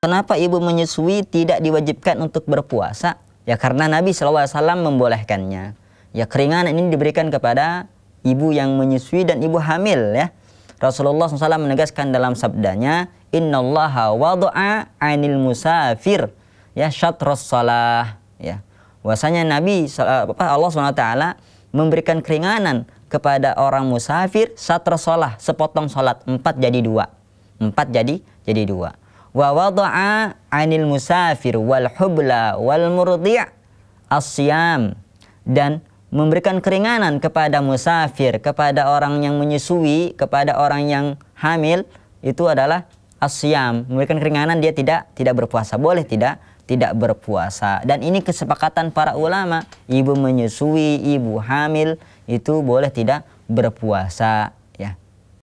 Kenapa ibu menyusui tidak diwajibkan untuk berpuasa? Ya karena Nabi SAW membolehkannya. Ya keringan ini diberikan kepada ibu yang menyusui dan ibu hamil ya. Rasulullah SAW menegaskan dalam sabdanya, Inna Allah wadu'a anil musafir ya syatras salah ya. Wasanya Nabi eh, Allah SWT memberikan keringanan kepada orang musafir satras salah, sepotong salat, empat jadi dua. Empat jadi jadi dua wa wada'a 'anil musafir wal hubla wal murdi' asyam dan memberikan keringanan kepada musafir, kepada orang yang menyusui, kepada orang yang hamil itu adalah asyam, memberikan keringanan dia tidak tidak berpuasa. Boleh tidak? Tidak berpuasa. Dan ini kesepakatan para ulama, ibu menyusui, ibu hamil itu boleh tidak berpuasa.